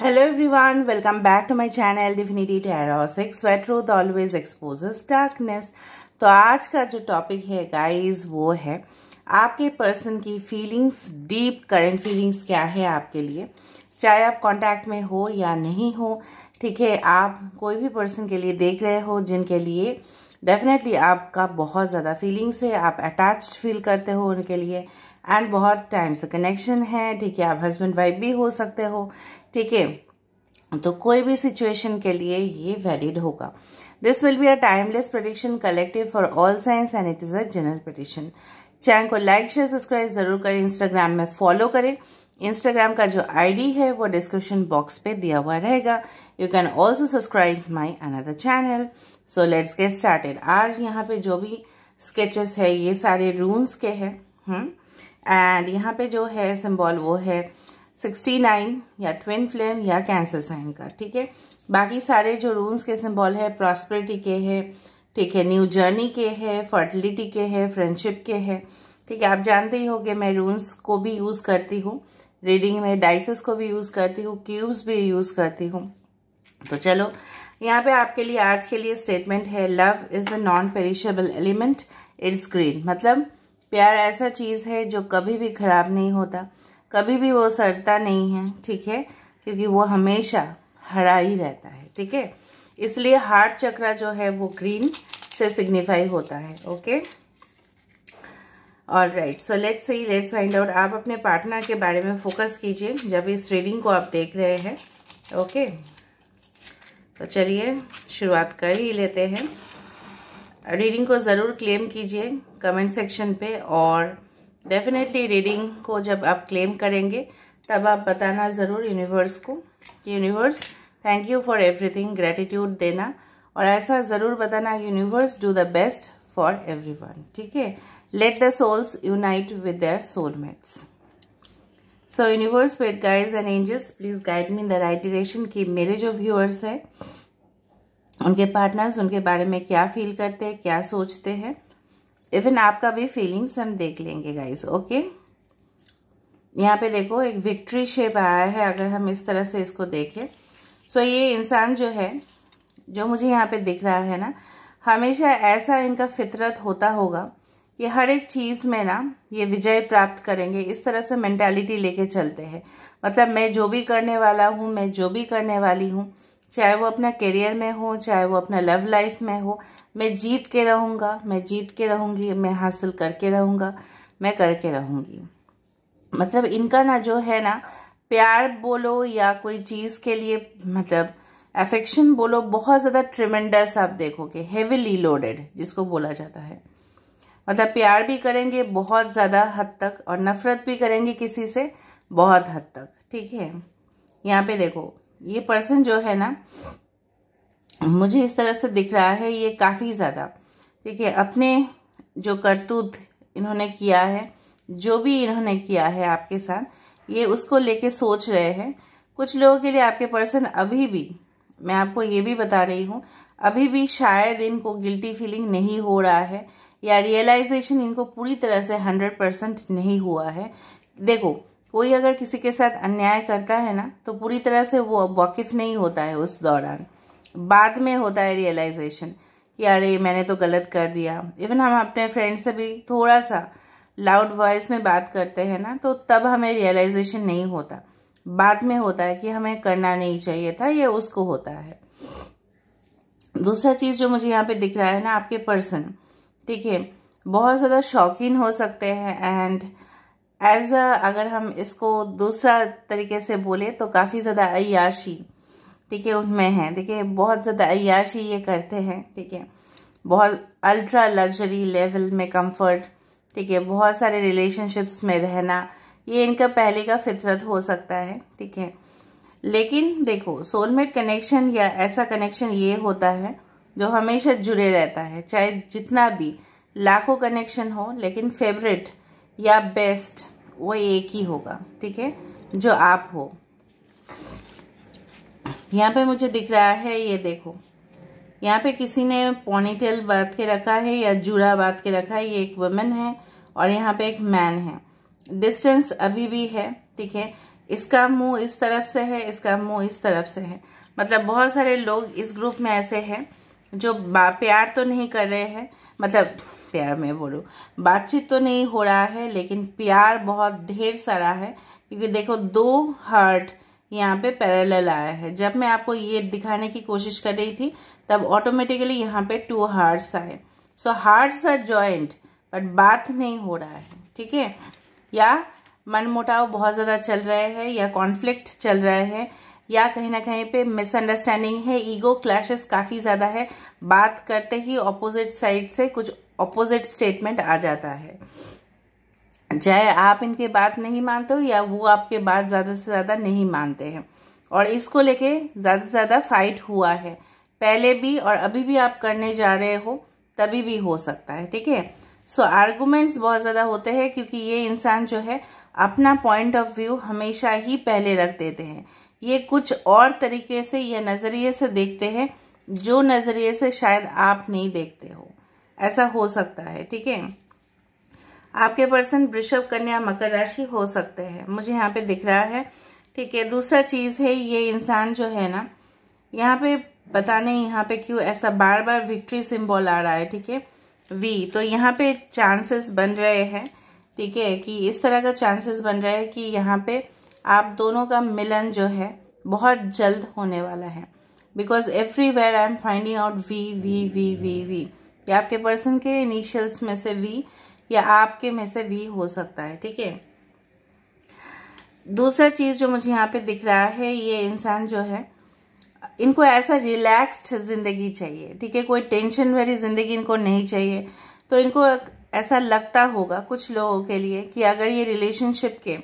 Hello everyone welcome back to my channel divinity Tarot 6 where truth always तो आज का जो टॉपिक है गाइस वो है आपके पर्सन की फीलिंग्स डीप करंट फीलिंग्स क्या है आपके लिए चाहे आप कांटेक्ट में हो या नहीं हो ठीक है आप कोई भी पर्सन के लिए देख रहे हो जिनके लिए डेफिनेटली आपका बहुत ज़्यादा फीलिंग्स है आप अटैच फील करते हो उनके लिए एंड बहुत टाइम से कनेक्शन है ठीक है आप हस्बैंड वाइफ भी हो सकते हो ठीक है तो कोई भी सिचुएशन के लिए ये वैलिड होगा this will be a timeless prediction collective for all signs and it is a general prediction channel को लाइक शेयर सब्सक्राइब ज़रूर करें इंस्टाग्राम में फॉलो करें इंस्टाग्राम का जो आईडी है वो डिस्क्रिप्शन बॉक्स पे दिया हुआ रहेगा you can also subscribe my another channel so let's get started आज यहाँ पे जो भी स्केचेस है ये सारे रूम्स के हैं एंड हम्म? यहाँ पे जो है सिम्बॉल वो है सिक्सटी नाइन या ट्विन फ्लेम या कैंसर साइन का ठीक है बाकी सारे जो रूल्स के सिंबल है प्रॉस्पेरिटी के है ठीक है न्यू जर्नी के है फर्टिलिटी के है फ्रेंडशिप के है ठीक है आप जानते ही हो कि मैं रूल्स को भी यूज़ करती हूँ रीडिंग में डाइसेस को भी यूज़ करती हूँ क्यूब्स भी यूज़ करती हूँ तो चलो यहाँ पे आपके लिए आज के लिए स्टेटमेंट है love is a non perishable element it's green मतलब प्यार ऐसा चीज़ है जो कभी भी ख़राब नहीं होता कभी भी वो सड़ता नहीं है ठीक है क्योंकि वो हमेशा हरा ही रहता है ठीक है इसलिए हार्ट चक्रा जो है वो ग्रीन से सिग्निफाई होता है ओके और right so let's see let's find out आप अपने पार्टनर के बारे में फोकस कीजिए जब इस रीडिंग को आप देख रहे हैं ओके okay? तो चलिए शुरुआत कर ही लेते हैं रीडिंग को ज़रूर क्लेम कीजिए कमेंट सेक्शन पे और डेफिनेटली रीडिंग को जब आप क्लेम करेंगे तब आप बताना ज़रूर यूनिवर्स को कि universe thank you for everything gratitude देना और ऐसा ज़रूर बताना universe do the best for everyone ठीक है let the souls unite with their soulmates so universe with guides and angels please guide me in the right direction कि मेरे जो व्यूअर्स हैं उनके पार्टनर्स उनके बारे में क्या फील करते हैं क्या सोचते हैं इवन आपका भी फीलिंग्स हम देख लेंगे गाइस ओके यहाँ पे देखो एक विक्ट्री शेप आया है अगर हम इस तरह से इसको देखें सो ये इंसान जो है जो मुझे यहाँ पे दिख रहा है ना हमेशा ऐसा इनका फितरत होता होगा कि हर एक चीज़ में ना ये विजय प्राप्त करेंगे इस तरह से मैंटेलिटी लेके चलते हैं मतलब मैं जो भी करने वाला हूँ मैं जो भी करने वाली हूँ चाहे वो अपना करियर में हो चाहे वो अपना लव लाइफ में हो मैं जीत के रहूँगा मैं जीत के रहूँगी मैं हासिल करके रहूँगा मैं करके रहूँगी मतलब इनका ना जो है ना प्यार बोलो या कोई चीज़ के लिए मतलब एफेक्शन बोलो बहुत ज़्यादा ट्रिमेंडस आप देखोगे हेविली लोडेड जिसको बोला जाता है मतलब प्यार भी करेंगे बहुत ज़्यादा हद तक और नफ़रत भी करेंगे किसी से बहुत हद तक ठीक है यहाँ पे देखो ये पर्सन जो है ना मुझे इस तरह से दिख रहा है ये काफ़ी ज़्यादा ठीक है अपने जो करतूत इन्होंने किया है जो भी इन्होंने किया है आपके साथ ये उसको लेके सोच रहे हैं कुछ लोगों के लिए आपके पर्सन अभी भी मैं आपको ये भी बता रही हूँ अभी भी शायद इनको गिल्टी फीलिंग नहीं हो रहा है या रियलाइजेशन इनको पूरी तरह से हंड्रेड परसेंट नहीं हुआ है देखो कोई अगर किसी के साथ अन्याय करता है ना तो पूरी तरह से वो वाकिफ नहीं होता है उस दौरान बाद में होता है रियलाइजेशन कि अरे मैंने तो गलत कर दिया इवन हम अपने फ्रेंड से भी थोड़ा सा लाउड वॉइस में बात करते हैं ना तो तब हमें रियलाइजेशन नहीं होता बाद में होता है कि हमें करना नहीं चाहिए था ये उसको होता है दूसरा चीज़ जो मुझे यहाँ पे दिख रहा है ना आपके पर्सन ठीक है बहुत ज़्यादा शौकीन हो सकते हैं एंड एज अगर हम इसको दूसरा तरीके से बोले तो काफ़ी ज़्यादा अयाशी ठीक है उनमें है देखिए बहुत ज़्यादा अयाशी ये करते हैं ठीक है बहुत अल्ट्रा लग्जरी लेवल में कंफर्ट ठीक है बहुत सारे रिलेशनशिप्स में रहना ये इनका पहले का फितरत हो सकता है ठीक है लेकिन देखो सोलमेट कनेक्शन या ऐसा कनेक्शन ये होता है जो हमेशा जुड़े रहता है चाहे जितना भी लाखों कनेक्शन हो लेकिन फेवरेट या बेस्ट वो एक ही होगा ठीक है जो आप हो यहाँ पे मुझे दिख रहा है ये देखो यहाँ पे किसी ने पोनीटेल बांध के रखा है या जूड़ा बांध के रखा है ये एक वुमेन है और यहाँ पे एक मैन है डिस्टेंस अभी भी है ठीक है इसका मुंह इस तरफ से है इसका मुंह इस तरफ से है मतलब बहुत सारे लोग इस ग्रुप में ऐसे हैं जो प्यार तो नहीं कर रहे हैं मतलब प्यार में बोलूँ बातचीत तो नहीं हो रहा है लेकिन प्यार बहुत ढेर सारा है क्योंकि देखो दो हार्ट यहाँ पे पैरेलल आया है जब मैं आपको ये दिखाने की कोशिश कर रही थी तब ऑटोमेटिकली यहाँ पे टू हार्ट्स आए so hearts are joint but बात नहीं हो रहा है ठीक है या मनमुटाव बहुत ज़्यादा चल रहे हैं या कॉन्फ्लिक्ट चल रहे हैं या कहीं ना कहीं पे मिसअंडरस्टैंडिंग है ईगो क्लैशेस काफ़ी ज़्यादा है बात करते ही ऑपोजिट साइड से कुछ ऑपोजिट स्टेटमेंट आ जाता है चाहे आप इनके बात नहीं मानते हो या वो आपके बात ज़्यादा से ज़्यादा नहीं मानते हैं और इसको लेके ज़्यादा से ज़्यादा फाइट हुआ है पहले भी और अभी भी आप करने जा रहे हो तभी भी हो सकता है ठीक है सो आर्गूमेंट्स बहुत ज़्यादा होते हैं क्योंकि ये इंसान जो है अपना पॉइंट ऑफ व्यू हमेशा ही पहले रख देते हैं ये कुछ और तरीके से या नज़रिए से देखते हैं जो नज़रिए से शायद आप नहीं देखते हो ऐसा हो सकता है ठीक है आपके पर्सन वृषभ कन्या मकर राशि हो सकते हैं मुझे यहाँ पे दिख रहा है ठीक है दूसरा चीज़ है ये इंसान जो है ना यहाँ पे पता नहीं यहाँ पे क्यों ऐसा बार बार विक्ट्री सिंबल आ रहा है ठीक है वी तो यहाँ पे चांसेस बन रहे हैं ठीक है कि इस तरह का चांसेस बन रहा है कि यहाँ पे आप दोनों का मिलन जो है बहुत जल्द होने वाला है because everywhere I am finding out we we we we we या आपके पर्सन के इनिशियल्स में से वी या आपके में से वी हो सकता है ठीक है दूसरा चीज़ जो मुझे यहाँ पे दिख रहा है ये इंसान जो है इनको ऐसा रिलैक्स्ड ज़िंदगी चाहिए ठीक है कोई टेंशन भरी ज़िंदगी इनको नहीं चाहिए तो इनको ऐसा लगता होगा कुछ लोगों के लिए कि अगर ये रिलेशनशिप के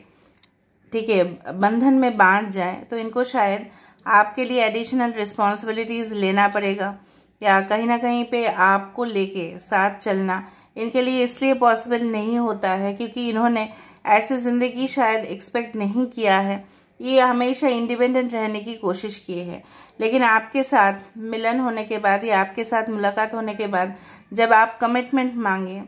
ठीक है बंधन में बांध जाए तो इनको शायद आपके लिए एडिशनल रिस्पॉन्सिबिलिटीज़ लेना पड़ेगा या कहीं ना कहीं पे आपको लेके साथ चलना इनके लिए इसलिए पॉसिबल नहीं होता है क्योंकि इन्होंने ऐसी ज़िंदगी शायद एक्सपेक्ट नहीं किया है ये हमेशा इंडिपेंडेंट रहने की कोशिश किए हैं लेकिन आपके साथ मिलन होने के बाद या आपके साथ मुलाकात होने के बाद जब आप कमिटमेंट मांगे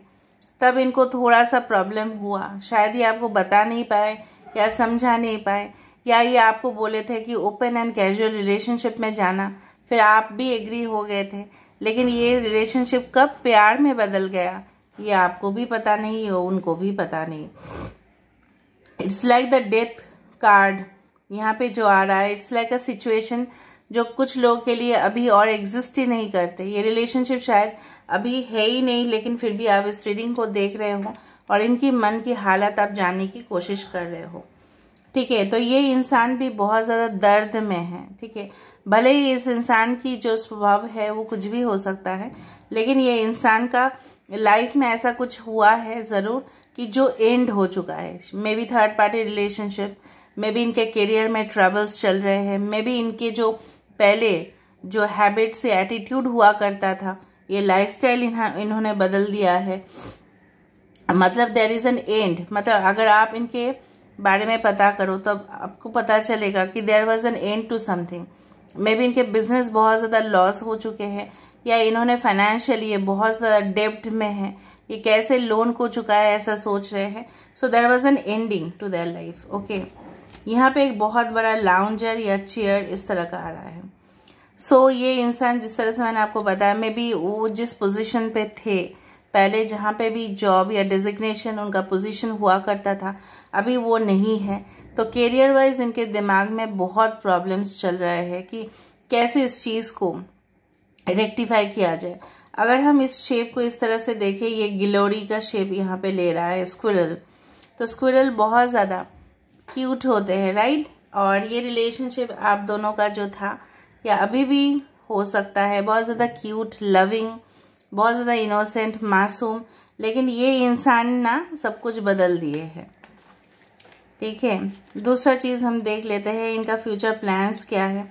तब इनको थोड़ा सा प्रॉब्लम हुआ शायद ये आपको बता नहीं पाए या समझा नहीं पाए या ये आपको बोले थे कि ओपन एंड कैजुअल रिलेशनशिप में जाना फिर आप भी एग्री हो गए थे लेकिन ये रिलेशनशिप कब प्यार में बदल गया ये आपको भी पता नहीं हो उनको भी पता नहीं it's like the death card यहाँ पे जो आ रहा है इट्स लाइक अ सिचुएशन जो कुछ लोग के लिए अभी और एग्जिस्ट ही नहीं करते ये रिलेशनशिप शायद अभी है ही नहीं लेकिन फिर भी आप इस रीडिंग को देख रहे हो और इनकी मन की हालत आप जानने की कोशिश कर रहे हो ठीक है तो ये इंसान भी बहुत ज़्यादा दर्द में है ठीक है भले ही इस इंसान की जो स्वभाव है वो कुछ भी हो सकता है लेकिन ये इंसान का लाइफ में ऐसा कुछ हुआ है ज़रूर कि जो एंड हो चुका है maybe third party relationship maybe इनके करियर में ट्रेवल्स चल रहे हैं मे बी इनके जो पहले जो हैबिट से एटीट्यूड हुआ करता था ये लाइफ स्टाइल इन्होंने बदल दिया है मतलब देर इज़ एन एंड मतलब अगर आप इनके बारे में पता करो तो आपको पता चलेगा कि there was an end to something maybe इनके बिजनेस बहुत ज़्यादा लॉस हो चुके हैं या इन्होंने फाइनेंशियली ये बहुत ज़्यादा डेप्ट में है ये कैसे लोन को चुका है ऐसा सोच रहे हैं so there was an ending to their life okay यहाँ पे एक बहुत बड़ा लाउंजर या चेयर इस तरह का आ रहा है सो so, ये इंसान जिस तरह से मैंने आपको बताया मे बी वो जिस पोजिशन पे थे पहले जहाँ पे भी जॉब या डिजिग्नेशन उनका पोजिशन हुआ करता था अभी वो नहीं है तो कैरियर वाइज इनके दिमाग में बहुत प्रॉब्लम्स चल रहे हैं कि कैसे इस चीज़ को रेक्टिफाई किया जाए अगर हम इस शेप को इस तरह से देखें ये गिलोरी का शेप यहाँ पे ले रहा है स्क्विरल तो स्क्विरल बहुत ज़्यादा क्यूट होते हैं राइट और ये रिलेशनशिप आप दोनों का जो था या अभी भी हो सकता है बहुत ज़्यादा क्यूट लविंग बहुत ज़्यादा इनोसेंट मासूम लेकिन ये इंसान ना सब कुछ बदल दिए हैं ठीक है दूसरा चीज़ हम देख लेते हैं इनका फ्यूचर प्लान्स क्या है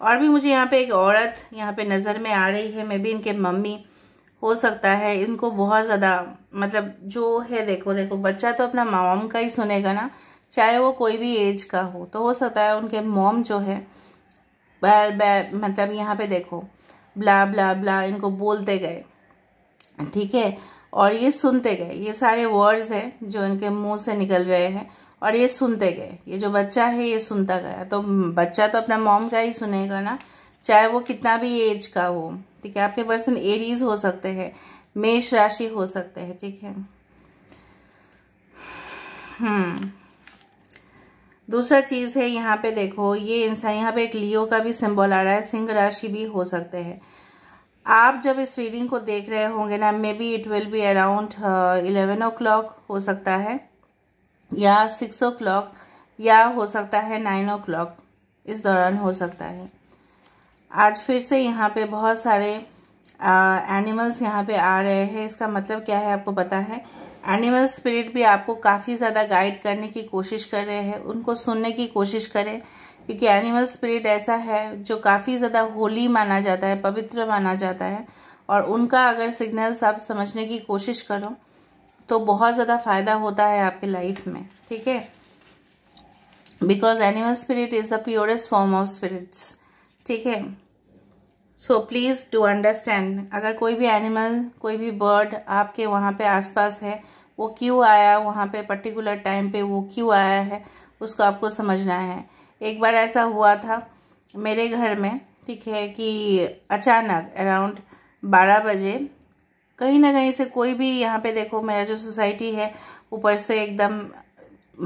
और भी मुझे यहाँ पे एक औरत यहाँ पे नज़र में आ रही है मे भी इनके मम्मी हो सकता है इनको बहुत ज़्यादा मतलब जो है देखो देखो बच्चा तो अपना माम का ही सुनेगा ना चाहे वो कोई भी एज का हो तो हो सकता है उनके मॉम जो है बार बार मतलब यहाँ पे देखो ब्ला ब्ला ब्ला इनको बोलते गए ठीक है और ये सुनते गए ये सारे वर्ड्स हैं जो इनके मुंह से निकल रहे हैं और ये सुनते गए ये जो बच्चा है ये सुनता गया तो बच्चा तो अपना मॉम का ही सुनेगा ना चाहे वो कितना भी एज का हो ठीक है आपके पर्सन एरीज हो सकते हैं मेष राशि हो सकते हैं ठीक है हम्म दूसरा चीज़ है यहाँ पे देखो ये इंसान यहाँ पे एक लियो का भी सिंबल आ रहा है सिंह राशि भी हो सकते हैं आप जब इस रीडिंग को देख रहे होंगे ना maybe it will be around eleven o'clock हो सकता है या सिक्स ओ क्लॉक या हो सकता है नाइन ओ क्लॉक इस दौरान हो सकता है आज फिर से यहाँ पे बहुत सारे एनिमल्स यहाँ पे आ रहे हैं इसका मतलब क्या है आपको पता है एनिमल स्पिरिट भी आपको काफ़ी ज़्यादा गाइड करने की कोशिश कर रहे हैं उनको सुनने की कोशिश करें क्योंकि एनिमल स्पिरिट ऐसा है जो काफ़ी ज़्यादा होली माना जाता है पवित्र माना जाता है और उनका अगर सिग्नल्स आप समझने की कोशिश करो तो बहुत ज़्यादा फ़ायदा होता है आपके लाइफ में ठीक है because animal spirit is the purest form of spirits ठीक है सो प्लीज़ टू अंडरस्टैंड अगर कोई भी एनिमल कोई भी बर्ड आपके वहाँ पे आसपास है वो क्यों आया वहाँ पे पर्टिकुलर टाइम पे वो क्यों आया है उसको आपको समझना है एक बार ऐसा हुआ था मेरे घर में ठीक है कि अचानक अराउंड बारह बजे कहीं ना कहीं से कोई भी यहाँ पे देखो मेरा जो सोसाइटी है ऊपर से एकदम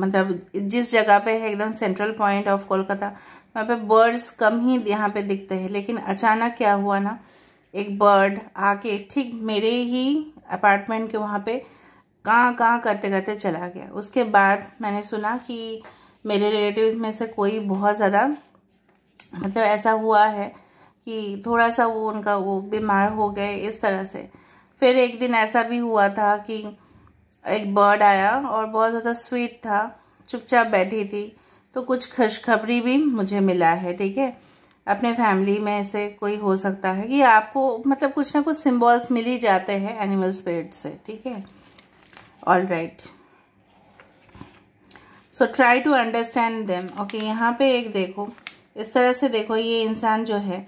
मतलब जिस जगह पे है एकदम सेंट्रल पॉइंट ऑफ कोलकाता वहाँ पे बर्ड्स कम ही यहाँ पे दिखते हैं लेकिन अचानक क्या हुआ ना एक बर्ड आके ठीक मेरे ही अपार्टमेंट के वहाँ पे कहाँ कहाँ करते करते चला गया उसके बाद मैंने सुना कि मेरे रिलेटिव में से कोई बहुत ज़्यादा मतलब ऐसा हुआ है कि थोड़ा सा वो उनका वो बीमार हो गए इस तरह से फिर एक दिन ऐसा भी हुआ था कि एक बर्ड आया और बहुत ज़्यादा स्वीट था चुपचाप बैठी थी तो कुछ खुशखबरी भी मुझे मिला है ठीक है अपने फैमिली में से कोई हो सकता है कि आपको मतलब कुछ ना कुछ सिम्बॉल्स मिल ही जाते हैं एनिमल स्पिरिट से ठीक है all right so try to understand them okay यहाँ पे एक देखो इस तरह से देखो ये इंसान जो है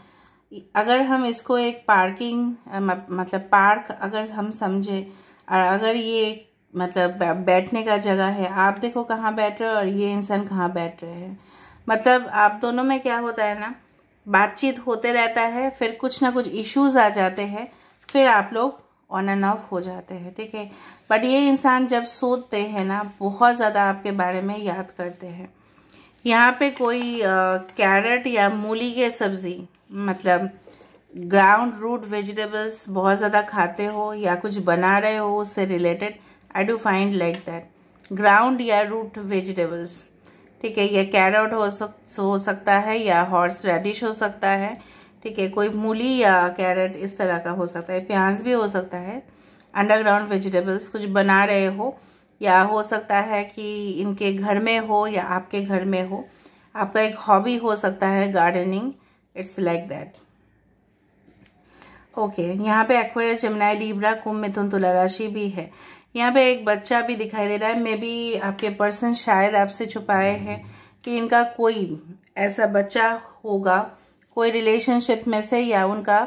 अगर हम इसको एक पार्किंग मतलब पार्क अगर हम समझे और अगर ये एक मतलब बैठने का जगह है आप देखो कहाँ बैठ रहे हो और ये इंसान कहाँ बैठ रहे हैं मतलब आप दोनों में क्या होता है ना बातचीत होते रहता है फिर कुछ ना कुछ इश्यूज आ जाते हैं फिर आप लोग ऑन एंड ऑफ हो जाते हैं ठीक है बट ये इंसान जब सोते हैं ना बहुत ज़्यादा आपके बारे में याद करते हैं यहाँ पे कोई कैरेट या मूली के सब्ज़ी मतलब ग्राउंड रूट वेजिटेबल्स बहुत ज़्यादा खाते हो या कुछ बना रहे हो उससे related I do find like that ground या रूट वेजिटेबल्स ठीक है यह कैरट हो सक हो सकता है या हॉर्स रेडिश हो सकता है ठीक है कोई मूली या कैरेट इस तरह का हो सकता है प्याज भी हो सकता है अंडरग्राउंड वेजिटेबल्स कुछ बना रहे हो या हो सकता है कि इनके घर में हो या आपके घर में हो आपका एक हॉबी हो सकता है gardening it's like that okay यहाँ पे एक्वेरियस जमुनाई लीब्रा कुंभ मिथुन तुला राशि भी है यहाँ पे एक बच्चा भी दिखाई दे रहा है मे बी आपके पर्सन शायद आपसे छुपाए हैं कि इनका कोई ऐसा बच्चा होगा कोई रिलेशनशिप में से या उनका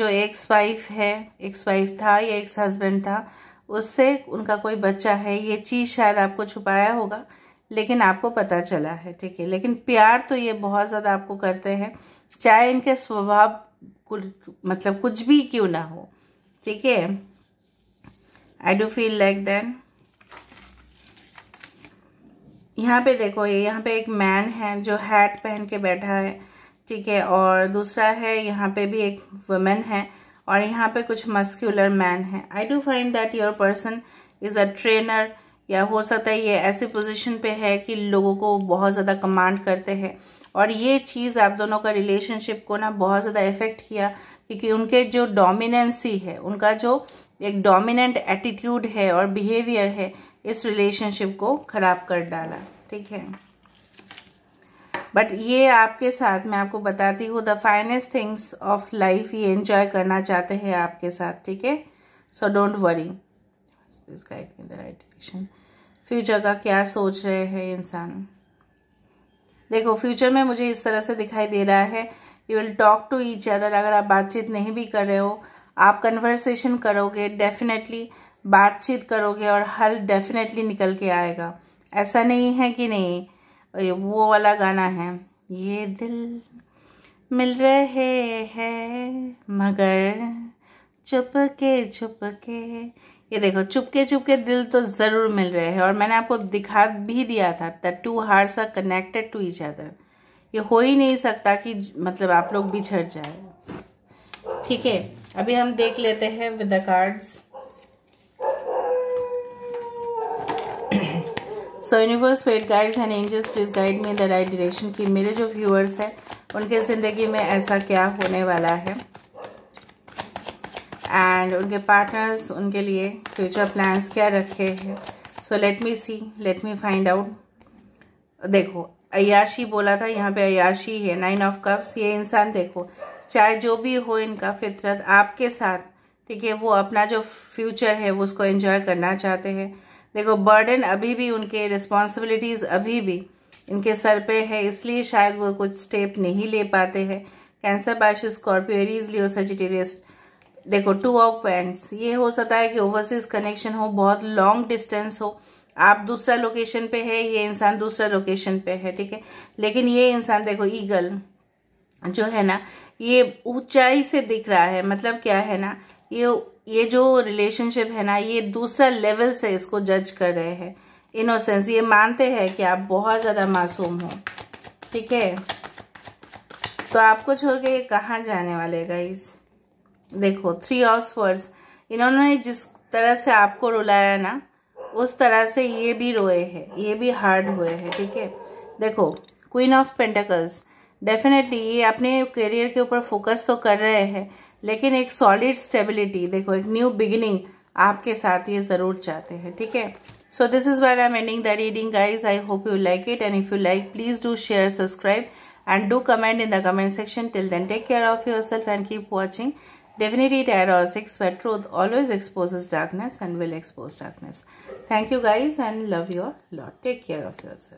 जो एक्स वाइफ है एक्स वाइफ था या एक्स हस्बैंड था उससे उनका कोई बच्चा है ये चीज़ शायद आपको छुपाया होगा लेकिन आपको पता चला है ठीक है लेकिन प्यार तो ये बहुत ज़्यादा आपको करते हैं चाहे इनके स्वभाव मतलब कुछ भी क्यों ना हो ठीक है I do feel like then यहाँ पे देखो ये यहाँ पे एक मैन है जो हैट पहन के बैठा है ठीक है और दूसरा है यहाँ पे भी एक वुमेन है और यहाँ पे कुछ मस्क्यूलर मैन है I do find that your person is a trainer या हो सकता है ये ऐसी पोजीशन पे है कि लोगों को बहुत ज़्यादा कमांड करते हैं और ये चीज़ आप दोनों का रिलेशनशिप को ना बहुत ज़्यादा इफ़ेक्ट किया क्योंकि उनके जो डोमिनेंसी है उनका जो एक डोमिनेंट एटीट्यूड है और बिहेवियर है इस रिलेशनशिप को ख़राब कर डाला ठीक है बट ये आपके साथ मैं आपको बताती हूँ the finest things of life ये एंजॉय करना चाहते हैं आपके साथ ठीक है so don't worry guide in the right direction future का क्या सोच रहे हैं इंसान देखो फ्यूचर में मुझे इस तरह से दिखाई दे रहा है you will talk to each other अगर आप बातचीत नहीं भी कर रहे हो आप कन्वर्सेशन करोगे डेफिनेटली बातचीत करोगे और हल डेफिनेटली निकल के आएगा ऐसा नहीं है कि नहीं वो वाला गाना है ये दिल मिल रहे हैं मगर चुप के चुप के ये देखो चुपके चुपके दिल तो ज़रूर मिल रहे हैं और मैंने आपको दिखा भी दिया था the two hearts are connected to each other ये हो ही नहीं सकता कि मतलब आप लोग बिछड़ जाए ठीक है अभी हम देख लेते हैं with the cards so universe fed guides and angels please guide me the right direction कि मेरे जो व्यूअर्स हैं उनके ज़िंदगी में ऐसा क्या होने वाला है एंड उनके पार्टनर्स उनके लिए फ्यूचर प्लान्स क्या रखे हैं so let me see let me find out देखो अयाशी बोला था यहाँ पे अयाशी है नाइन ऑफ कप्स ये इंसान देखो चाहे जो भी हो इनका फितरत आपके साथ ठीक है वो अपना जो फ्यूचर है वो उसको एंजॉय करना चाहते हैं देखो बर्डन अभी भी उनके रिस्पॉन्सिबिलिटीज़ अभी भी इनके सर पे है इसलिए शायद वो कुछ स्टेप नहीं ले पाते हैं cancer Pisces Scorpio Aries Leo Sagittarius देखो टू ऑफ एंड्स ये हो सकता है कि ओवरसीज कनेक्शन हो बहुत लॉन्ग डिस्टेंस हो आप दूसरा लोकेशन पे है ये इंसान दूसरा लोकेशन पे है ठीक है लेकिन ये इंसान देखो ईगल जो है ना ये ऊंचाई से दिख रहा है मतलब क्या है ना ये ये जो रिलेशनशिप है ना ये दूसरा लेवल से इसको जज कर रहे हैं इनोसेंस ये मानते हैं कि आप बहुत ज़्यादा मासूम हो ठीक है तो आपको छोड़ के ये कहाँ जाने वाले गाइज़ देखो थ्री ऑफ स्वर्स इन्होंने जिस तरह से आपको रुलाया ना उस तरह से ये भी रोए हैं ये भी हार्ड हुए हैं ठीक है ठीके? देखो क्वीन ऑफ पेंटकल्स डेफिनेटली ये अपने करियर के ऊपर फोकस तो कर रहे हैं लेकिन एक सॉलिड स्टेबिलिटी देखो एक न्यू बिगिनिंग आपके साथ ये जरूर चाहते हैं ठीक है so this is where I ending the reading guys I hope you like it and if you like please do share subscribe and do comment in the comment section till then take care of your self and keep watching Definitely Diagnostics where truth always exposes darkness and will expose darkness. Thank you guys and love you Lord. lot. Take care of yourself.